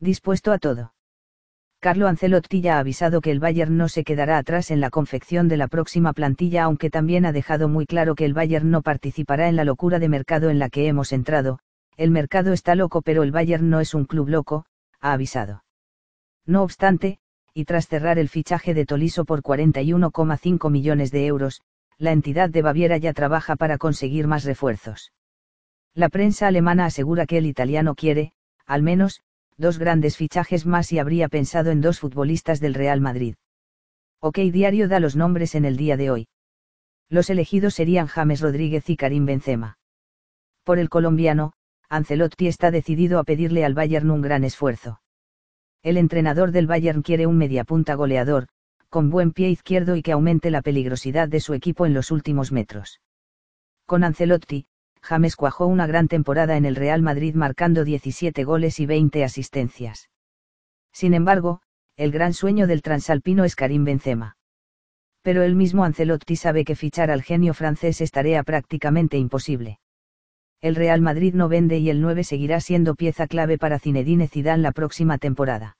Dispuesto a todo. Carlo Ancelotti ya ha avisado que el Bayern no se quedará atrás en la confección de la próxima plantilla, aunque también ha dejado muy claro que el Bayern no participará en la locura de mercado en la que hemos entrado. El mercado está loco, pero el Bayern no es un club loco, ha avisado. No obstante, y tras cerrar el fichaje de Toliso por 41,5 millones de euros, la entidad de Baviera ya trabaja para conseguir más refuerzos. La prensa alemana asegura que el italiano quiere, al menos, dos grandes fichajes más y habría pensado en dos futbolistas del Real Madrid. OK Diario da los nombres en el día de hoy. Los elegidos serían James Rodríguez y Karim Benzema. Por el colombiano, Ancelotti está decidido a pedirle al Bayern un gran esfuerzo. El entrenador del Bayern quiere un mediapunta goleador, con buen pie izquierdo y que aumente la peligrosidad de su equipo en los últimos metros. Con Ancelotti, James cuajó una gran temporada en el Real Madrid marcando 17 goles y 20 asistencias. Sin embargo, el gran sueño del transalpino es Karim Benzema. Pero el mismo Ancelotti sabe que fichar al genio francés es tarea prácticamente imposible. El Real Madrid no vende y el 9 seguirá siendo pieza clave para Zinedine Zidane la próxima temporada.